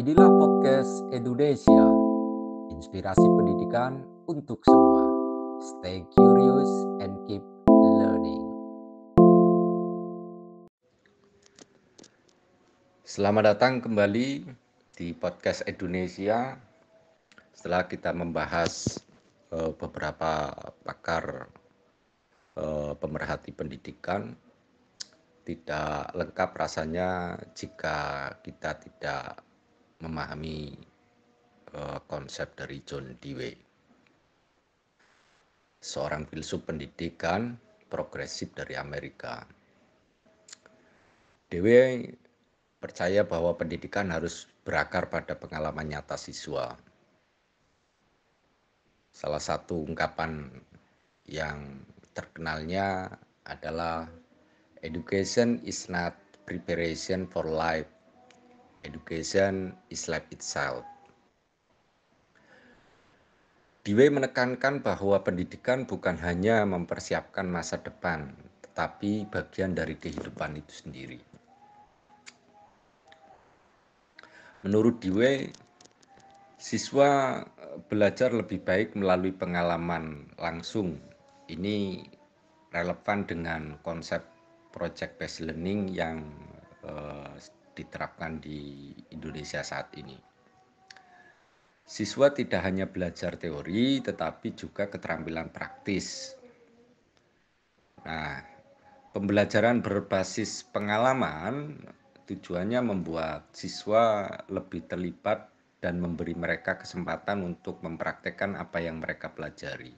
Inilah podcast Indonesia, inspirasi pendidikan untuk semua. Stay curious and keep learning. Selamat datang kembali di podcast Indonesia. Setelah kita membahas eh, beberapa pakar eh, pemerhati pendidikan, tidak lengkap rasanya jika kita tidak memahami uh, konsep dari John Dewey. Seorang filsuf pendidikan progresif dari Amerika. Dewey percaya bahwa pendidikan harus berakar pada pengalaman nyata siswa. Salah satu ungkapan yang terkenalnya adalah education is not preparation for life Education is life itself. Dewey menekankan bahwa pendidikan bukan hanya mempersiapkan masa depan, tetapi bagian dari kehidupan itu sendiri. Menurut Dewey, siswa eh, belajar lebih baik melalui pengalaman langsung. Ini relevan dengan konsep project based learning yang eh, diterapkan di Indonesia saat ini. Siswa tidak hanya belajar teori, tetapi juga keterampilan praktis. Nah, pembelajaran berbasis pengalaman tujuannya membuat siswa lebih terlibat dan memberi mereka kesempatan untuk mempraktekkan apa yang mereka pelajari.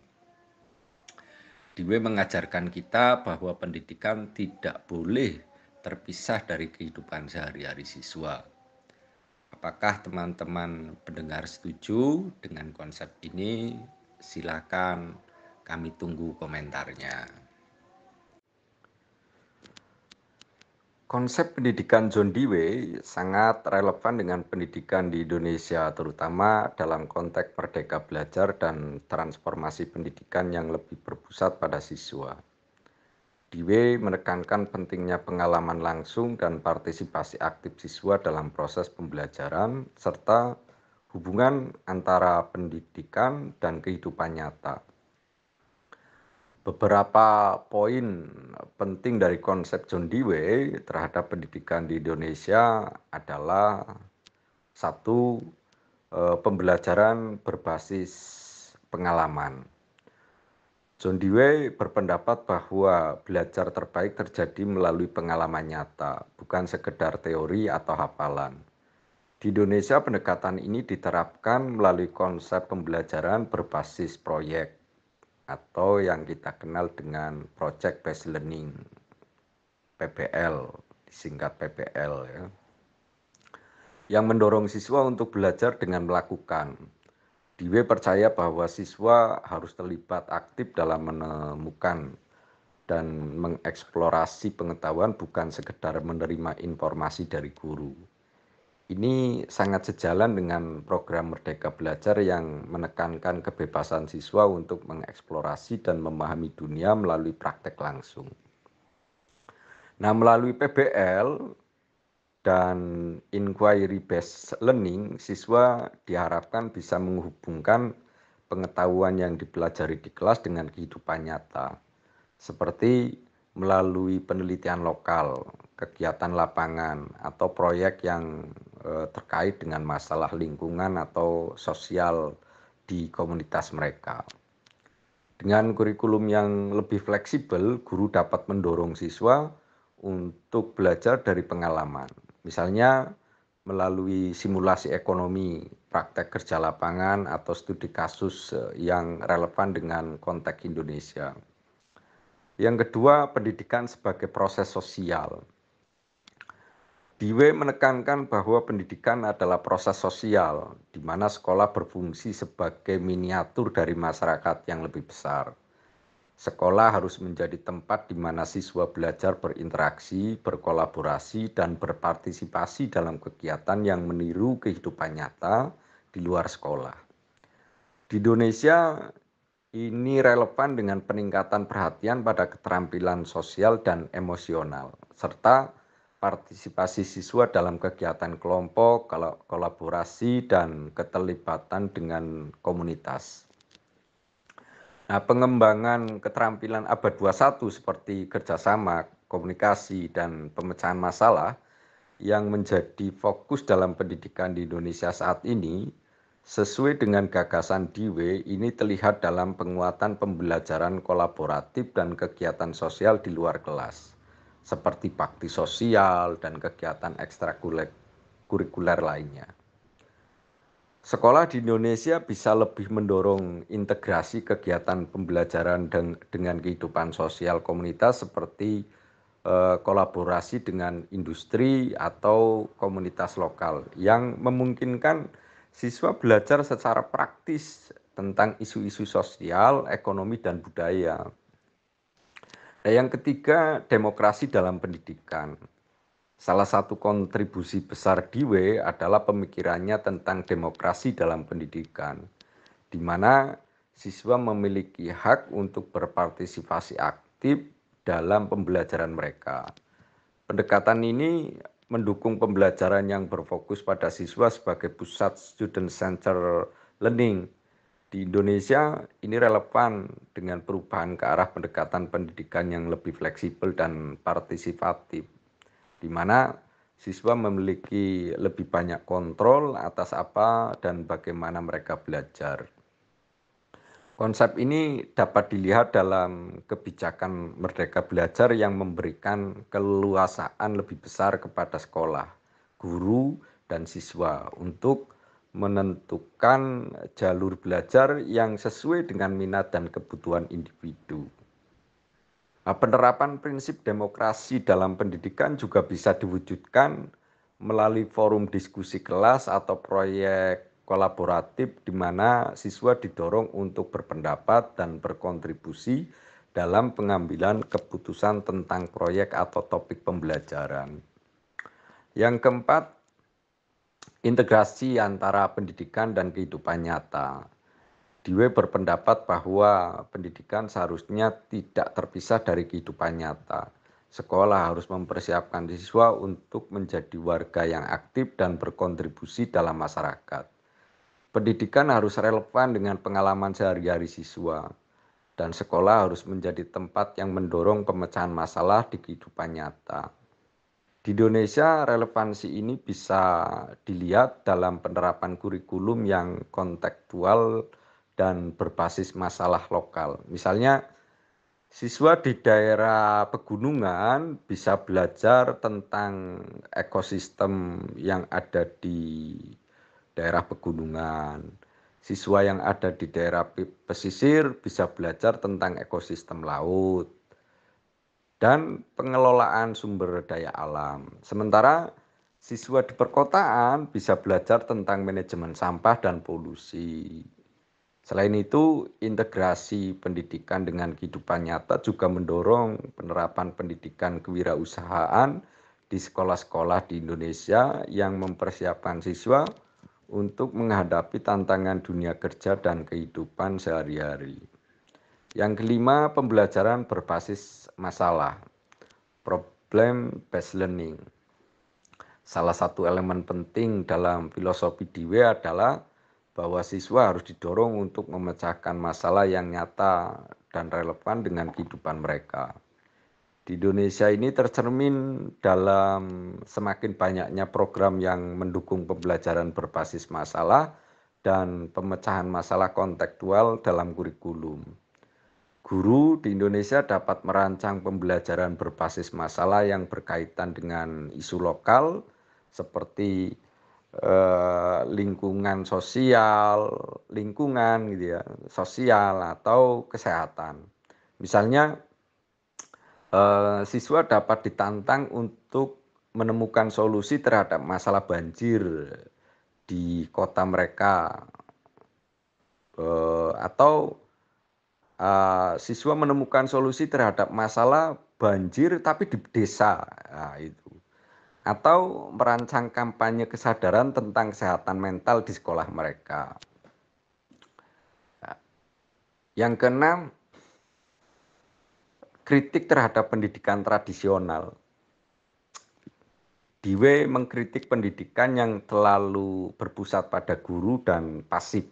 Dewe mengajarkan kita bahwa pendidikan tidak boleh terpisah dari kehidupan sehari-hari siswa. Apakah teman-teman pendengar setuju dengan konsep ini? Silakan kami tunggu komentarnya. Konsep pendidikan John Dewey sangat relevan dengan pendidikan di Indonesia, terutama dalam konteks merdeka belajar dan transformasi pendidikan yang lebih berpusat pada siswa. Diwe menekankan pentingnya pengalaman langsung dan partisipasi aktif siswa dalam proses pembelajaran, serta hubungan antara pendidikan dan kehidupan nyata. Beberapa poin penting dari konsep John Dewey terhadap pendidikan di Indonesia adalah satu, eh, pembelajaran berbasis pengalaman. John Dewey berpendapat bahwa belajar terbaik terjadi melalui pengalaman nyata, bukan sekedar teori atau hafalan. Di Indonesia, pendekatan ini diterapkan melalui konsep pembelajaran berbasis proyek atau yang kita kenal dengan Project Based Learning, PBL, disingkat PBL ya. Yang mendorong siswa untuk belajar dengan melakukan, Diwe percaya bahwa siswa harus terlibat aktif dalam menemukan dan mengeksplorasi pengetahuan bukan sekedar menerima informasi dari guru. Ini sangat sejalan dengan program Merdeka Belajar yang menekankan kebebasan siswa untuk mengeksplorasi dan memahami dunia melalui praktek langsung. Nah, melalui PBL, dan inquiry based learning, siswa diharapkan bisa menghubungkan pengetahuan yang dipelajari di kelas dengan kehidupan nyata. Seperti melalui penelitian lokal, kegiatan lapangan, atau proyek yang eh, terkait dengan masalah lingkungan atau sosial di komunitas mereka. Dengan kurikulum yang lebih fleksibel, guru dapat mendorong siswa untuk belajar dari pengalaman, Misalnya melalui simulasi ekonomi, praktek kerja lapangan, atau studi kasus eh, yang relevan dengan konteks Indonesia. Yang kedua, pendidikan sebagai proses sosial. Diwe menekankan bahwa pendidikan adalah proses sosial, di mana sekolah berfungsi sebagai miniatur dari masyarakat yang lebih besar. Sekolah harus menjadi tempat di mana siswa belajar berinteraksi, berkolaborasi, dan berpartisipasi dalam kegiatan yang meniru kehidupan nyata di luar sekolah. Di Indonesia, ini relevan dengan peningkatan perhatian pada keterampilan sosial dan emosional, serta partisipasi siswa dalam kegiatan kelompok, kolaborasi, dan keterlibatan dengan komunitas. Nah, pengembangan keterampilan abad 21 seperti kerjasama, komunikasi, dan pemecahan masalah yang menjadi fokus dalam pendidikan di Indonesia saat ini sesuai dengan gagasan Dwe ini terlihat dalam penguatan pembelajaran kolaboratif dan kegiatan sosial di luar kelas seperti bakti sosial dan kegiatan ekstrakurikuler lainnya. Sekolah di Indonesia bisa lebih mendorong integrasi kegiatan pembelajaran deng dengan kehidupan sosial komunitas seperti eh, kolaborasi dengan industri atau komunitas lokal yang memungkinkan siswa belajar secara praktis tentang isu-isu sosial, ekonomi dan budaya. Nah, yang ketiga, demokrasi dalam pendidikan. Salah satu kontribusi besar Diwe adalah pemikirannya tentang demokrasi dalam pendidikan, di mana siswa memiliki hak untuk berpartisipasi aktif dalam pembelajaran mereka. Pendekatan ini mendukung pembelajaran yang berfokus pada siswa sebagai pusat student center learning. Di Indonesia, ini relevan dengan perubahan ke arah pendekatan pendidikan yang lebih fleksibel dan partisipatif di mana siswa memiliki lebih banyak kontrol atas apa dan bagaimana mereka belajar. Konsep ini dapat dilihat dalam kebijakan Merdeka Belajar yang memberikan keluasaan lebih besar kepada sekolah, guru, dan siswa untuk menentukan jalur belajar yang sesuai dengan minat dan kebutuhan individu. Nah, penerapan prinsip demokrasi dalam pendidikan juga bisa diwujudkan melalui forum diskusi kelas atau proyek kolaboratif di mana siswa didorong untuk berpendapat dan berkontribusi dalam pengambilan keputusan tentang proyek atau topik pembelajaran. Yang keempat, integrasi antara pendidikan dan kehidupan nyata. Dewey berpendapat bahwa pendidikan seharusnya tidak terpisah dari kehidupan nyata. Sekolah harus mempersiapkan siswa untuk menjadi warga yang aktif dan berkontribusi dalam masyarakat. Pendidikan harus relevan dengan pengalaman sehari-hari siswa, dan sekolah harus menjadi tempat yang mendorong pemecahan masalah di kehidupan nyata. Di Indonesia, relevansi ini bisa dilihat dalam penerapan kurikulum yang kontekstual dan berbasis masalah lokal. Misalnya siswa di daerah pegunungan bisa belajar tentang ekosistem yang ada di daerah pegunungan. Siswa yang ada di daerah pesisir bisa belajar tentang ekosistem laut dan pengelolaan sumber daya alam. Sementara siswa di perkotaan bisa belajar tentang manajemen sampah dan polusi. Selain itu, integrasi pendidikan dengan kehidupan nyata juga mendorong penerapan pendidikan kewirausahaan di sekolah-sekolah di Indonesia yang mempersiapkan siswa untuk menghadapi tantangan dunia kerja dan kehidupan sehari-hari. Yang kelima, pembelajaran berbasis masalah, problem based learning. Salah satu elemen penting dalam filosofi DW adalah bahwa siswa harus didorong untuk memecahkan masalah yang nyata dan relevan dengan kehidupan mereka. Di Indonesia ini tercermin dalam semakin banyaknya program yang mendukung pembelajaran berbasis masalah dan pemecahan masalah kontekstual dalam kurikulum. Guru di Indonesia dapat merancang pembelajaran berbasis masalah yang berkaitan dengan isu lokal seperti Eh, lingkungan sosial, lingkungan gitu ya, sosial atau kesehatan. Misalnya eh, siswa dapat ditantang untuk menemukan solusi terhadap masalah banjir di kota mereka eh, atau siswa menemukan solusi terhadap masalah banjir tapi di desa nah, itu atau merancang kampanye kesadaran tentang kesehatan mental di sekolah mereka. Nah, yang keenam, kritik terhadap pendidikan tradisional. Diwe mengkritik pendidikan yang terlalu berpusat pada guru dan pasif,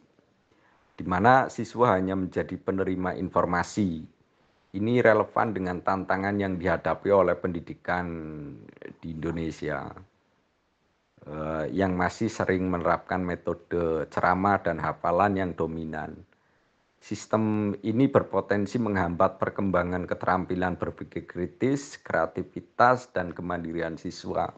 di mana siswa hanya menjadi penerima informasi ini relevan dengan tantangan yang dihadapi oleh pendidikan di Indonesia eh, yang masih sering menerapkan metode ceramah dan hafalan yang dominan. Sistem ini berpotensi menghambat perkembangan keterampilan berpikir kritis, kreativitas, dan kemandirian siswa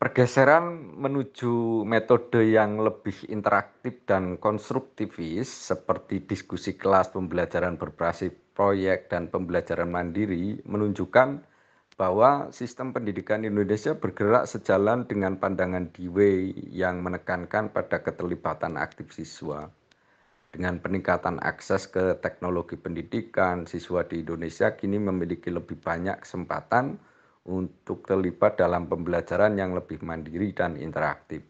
pergeseran menuju metode yang lebih interaktif dan konstruktivis seperti diskusi kelas, pembelajaran berbasis proyek dan pembelajaran mandiri menunjukkan bahwa sistem pendidikan Indonesia bergerak sejalan dengan pandangan Dewey yang menekankan pada keterlibatan aktif siswa. Dengan peningkatan akses ke teknologi pendidikan, siswa di Indonesia kini memiliki lebih banyak kesempatan untuk terlibat dalam pembelajaran yang lebih mandiri dan interaktif,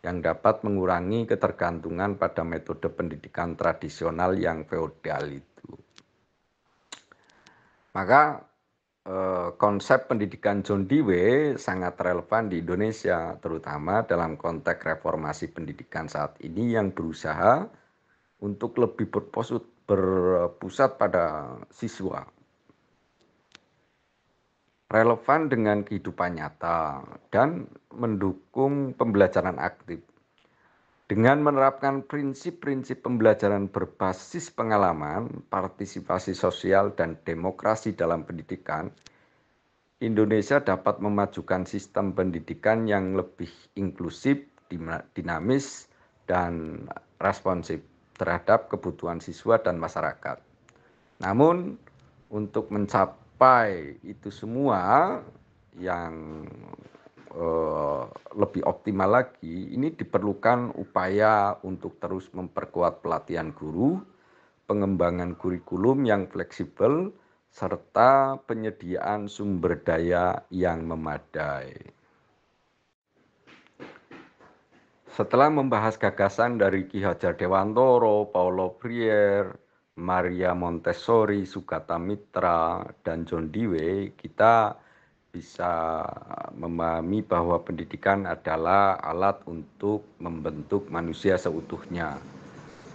yang dapat mengurangi ketergantungan pada metode pendidikan tradisional yang feodal itu. Maka eh, konsep pendidikan John Dewey sangat relevan di Indonesia, terutama dalam konteks reformasi pendidikan saat ini yang berusaha untuk lebih berpusat pada siswa relevan dengan kehidupan nyata dan mendukung pembelajaran aktif. Dengan menerapkan prinsip-prinsip pembelajaran berbasis pengalaman, partisipasi sosial, dan demokrasi dalam pendidikan, Indonesia dapat memajukan sistem pendidikan yang lebih inklusif, dinamis, dan responsif terhadap kebutuhan siswa dan masyarakat. Namun, untuk mencapai mencapai itu semua yang eh, lebih optimal lagi, ini diperlukan upaya untuk terus memperkuat pelatihan guru, pengembangan kurikulum yang fleksibel, serta penyediaan sumber daya yang memadai. Setelah membahas gagasan dari Ki Hajar Dewantoro, Paulo Freire, Maria Montessori, Sukatamitra, Mitra, dan John Dewey, kita bisa memahami bahwa pendidikan adalah alat untuk membentuk manusia seutuhnya.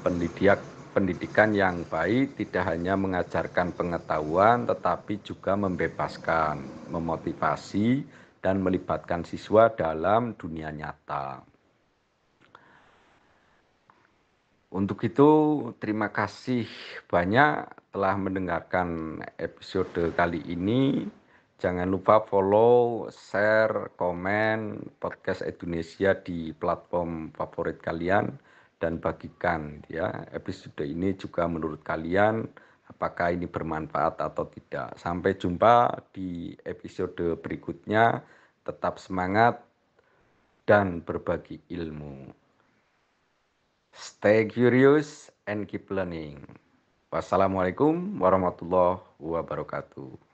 Pendidik, pendidikan yang baik tidak hanya mengajarkan pengetahuan tetapi juga membebaskan, memotivasi dan melibatkan siswa dalam dunia nyata. Untuk itu, terima kasih banyak telah mendengarkan episode kali ini. Jangan lupa follow, share, komen podcast Indonesia di platform favorit kalian dan bagikan ya episode ini juga menurut kalian apakah ini bermanfaat atau tidak. Sampai jumpa di episode berikutnya. Tetap semangat dan berbagi ilmu. Stay curious and keep learning. Wassalamualaikum warahmatullahi wabarakatuh.